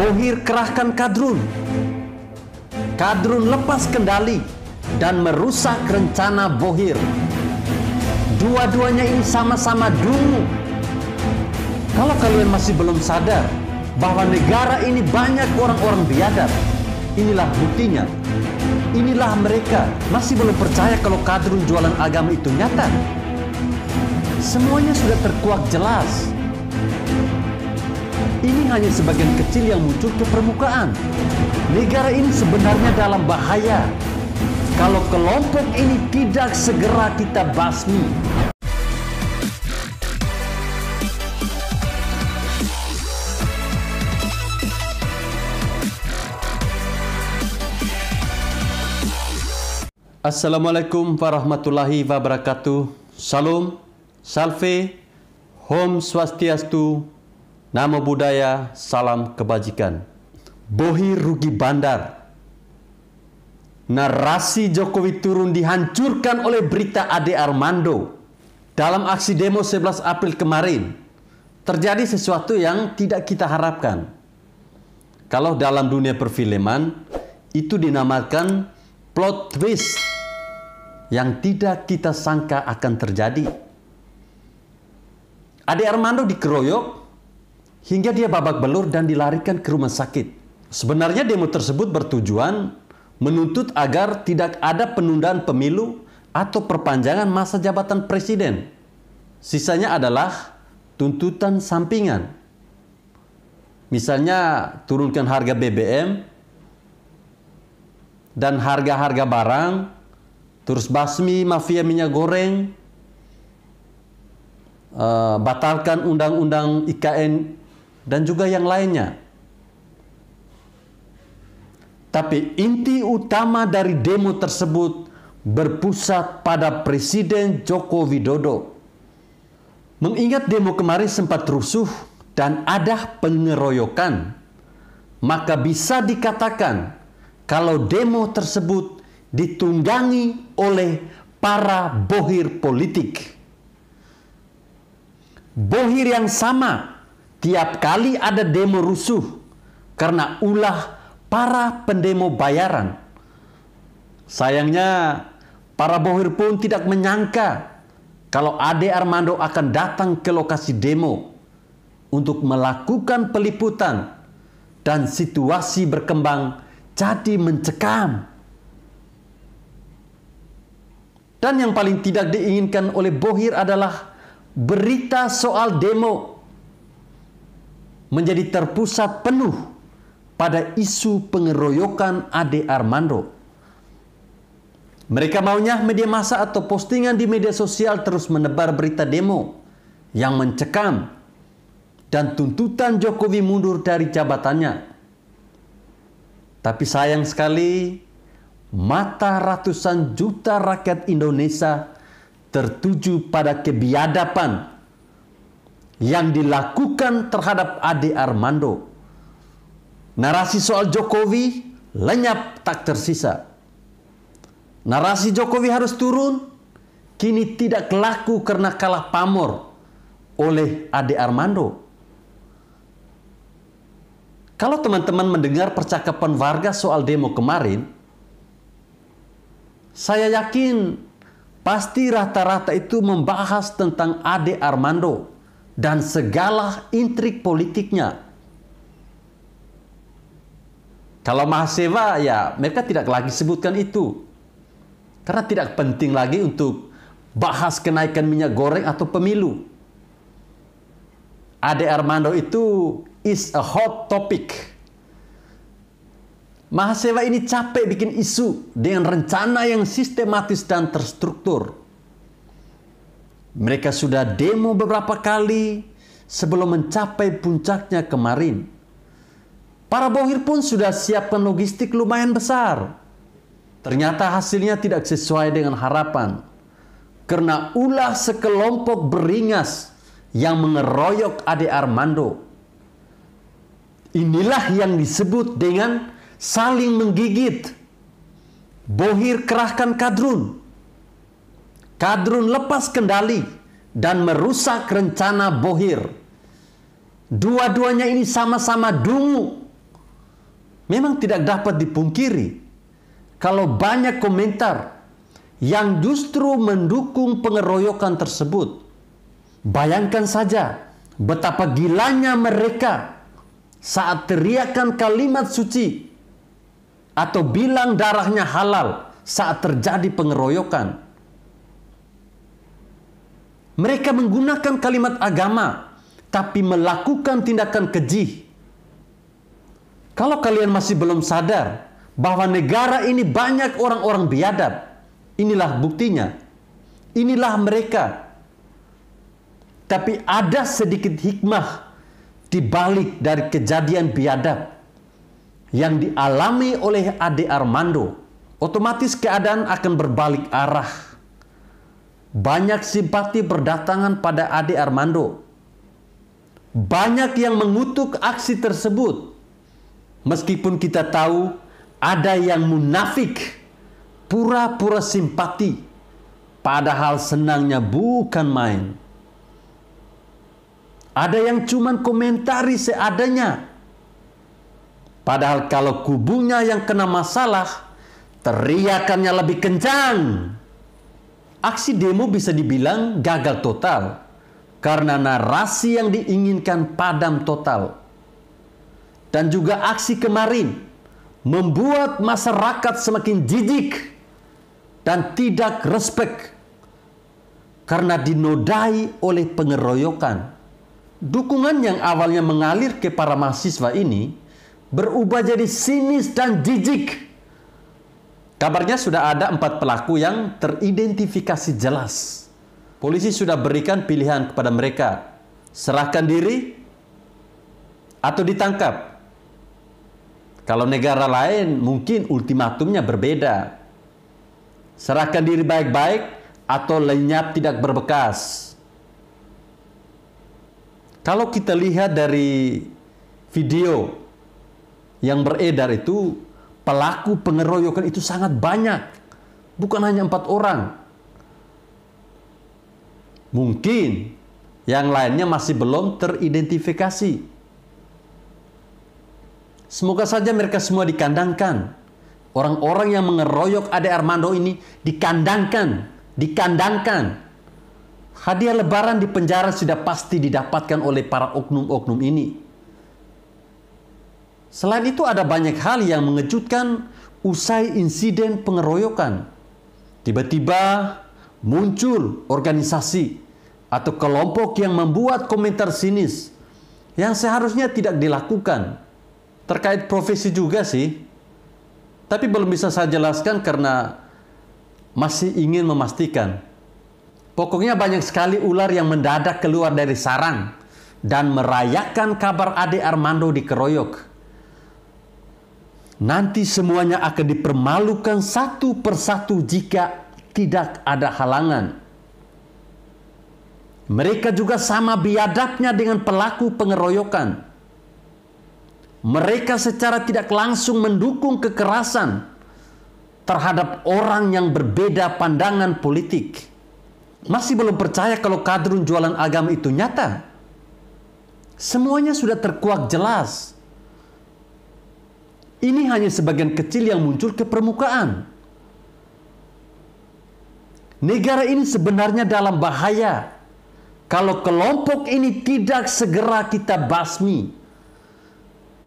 Bohir kerahkan Kadrun. Kadrun lepas kendali dan merusak rencana Bohir. Dua-duanya ini sama-sama dungu. Kalau kalian masih belum sadar bahwa negara ini banyak orang-orang biadab, inilah buktinya. Inilah mereka masih belum percaya kalau kadrun jualan agama itu nyata. Semuanya sudah terkuak jelas ini hanya sebagian kecil yang muncul ke permukaan. Negara ini sebenarnya dalam bahaya. Kalau kelompok ini tidak segera kita basmi, Assalamualaikum warahmatullahi wabarakatuh. Salam, salve, home Swastiastu, Nama budaya, salam kebajikan. Bohi rugi bandar. Narasi Jokowi turun dihancurkan oleh berita Ade Armando. Dalam aksi demo 11 April kemarin, terjadi sesuatu yang tidak kita harapkan. Kalau dalam dunia perfilman, itu dinamakan plot twist yang tidak kita sangka akan terjadi. Ade Armando dikeroyok Hingga dia babak belur dan dilarikan ke rumah sakit. Sebenarnya demo tersebut bertujuan menuntut agar tidak ada penundaan pemilu atau perpanjangan masa jabatan presiden. Sisanya adalah tuntutan sampingan. Misalnya turunkan harga BBM dan harga-harga barang, terus basmi mafia minyak goreng, eh, batalkan undang-undang IKN dan juga yang lainnya. Tapi inti utama dari demo tersebut berpusat pada Presiden Joko Widodo. Mengingat demo kemarin sempat rusuh dan ada pengeroyokan, maka bisa dikatakan kalau demo tersebut ditunggangi oleh para bohir politik. Bohir yang sama Tiap kali ada demo rusuh karena ulah para pendemo bayaran. Sayangnya, para bohir pun tidak menyangka kalau Ade Armando akan datang ke lokasi demo untuk melakukan peliputan dan situasi berkembang jadi mencekam. Dan yang paling tidak diinginkan oleh Bohir adalah berita soal demo menjadi terpusat penuh pada isu pengeroyokan Ade Armando. Mereka maunya media massa atau postingan di media sosial terus menebar berita demo yang mencekam dan tuntutan Jokowi mundur dari jabatannya. Tapi sayang sekali, mata ratusan juta rakyat Indonesia tertuju pada kebiadaban yang dilakukan terhadap Ade Armando. Narasi soal Jokowi lenyap tak tersisa. Narasi Jokowi harus turun, kini tidak laku karena kalah pamor oleh Ade Armando. Kalau teman-teman mendengar percakapan warga soal demo kemarin, saya yakin pasti rata-rata itu membahas tentang Ade Armando dan segala intrik politiknya. Kalau Mahasiswa ya mereka tidak lagi sebutkan itu. Karena tidak penting lagi untuk bahas kenaikan minyak goreng atau pemilu. Ade Armando itu is a hot topic. Mahasiswa ini capek bikin isu dengan rencana yang sistematis dan terstruktur. Mereka sudah demo beberapa kali sebelum mencapai puncaknya kemarin. Para bohir pun sudah siapkan logistik lumayan besar. Ternyata hasilnya tidak sesuai dengan harapan. Karena ulah sekelompok beringas yang mengeroyok Ade Armando. Inilah yang disebut dengan saling menggigit. Bohir kerahkan kadrun Kadrun lepas kendali dan merusak rencana Bohir. Dua-duanya ini sama-sama dungu. Memang tidak dapat dipungkiri kalau banyak komentar yang justru mendukung pengeroyokan tersebut. Bayangkan saja betapa gilanya mereka saat teriakan kalimat suci atau bilang darahnya halal saat terjadi pengeroyokan. Mereka menggunakan kalimat agama, tapi melakukan tindakan keji. Kalau kalian masih belum sadar bahwa negara ini banyak orang-orang biadab, inilah buktinya. Inilah mereka. Tapi ada sedikit hikmah di balik dari kejadian biadab yang dialami oleh Ade Armando. Otomatis keadaan akan berbalik arah. Banyak simpati berdatangan pada ade Armando. Banyak yang mengutuk aksi tersebut. Meskipun kita tahu ada yang munafik, pura-pura simpati, padahal senangnya bukan main. Ada yang cuman komentari seadanya. Padahal kalau kubunya yang kena masalah, teriakannya lebih kencang aksi demo bisa dibilang gagal total karena narasi yang diinginkan padam total. Dan juga aksi kemarin membuat masyarakat semakin jijik dan tidak respek karena dinodai oleh pengeroyokan. Dukungan yang awalnya mengalir ke para mahasiswa ini berubah jadi sinis dan jijik Kabarnya sudah ada empat pelaku yang teridentifikasi jelas. Polisi sudah berikan pilihan kepada mereka. Serahkan diri atau ditangkap. Kalau negara lain mungkin ultimatumnya berbeda. Serahkan diri baik-baik atau lenyap tidak berbekas. Kalau kita lihat dari video yang beredar itu pelaku pengeroyokan itu sangat banyak. Bukan hanya empat orang. Mungkin yang lainnya masih belum teridentifikasi. Semoga saja mereka semua dikandangkan. Orang-orang yang mengeroyok Ade Armando ini dikandangkan, dikandangkan. Hadiah lebaran di penjara sudah pasti didapatkan oleh para oknum-oknum ini. Selain itu ada banyak hal yang mengejutkan usai insiden pengeroyokan. Tiba-tiba muncul organisasi atau kelompok yang membuat komentar sinis yang seharusnya tidak dilakukan. Terkait profesi juga sih. Tapi belum bisa saya jelaskan karena masih ingin memastikan. Pokoknya banyak sekali ular yang mendadak keluar dari sarang dan merayakan kabar Ade Armando dikeroyok nanti semuanya akan dipermalukan satu persatu jika tidak ada halangan. Mereka juga sama biadabnya dengan pelaku pengeroyokan. Mereka secara tidak langsung mendukung kekerasan terhadap orang yang berbeda pandangan politik. Masih belum percaya kalau kadrun jualan agama itu nyata? Semuanya sudah terkuak jelas ini hanya sebagian kecil yang muncul ke permukaan. Negara ini sebenarnya dalam bahaya. Kalau kelompok ini tidak segera kita basmi,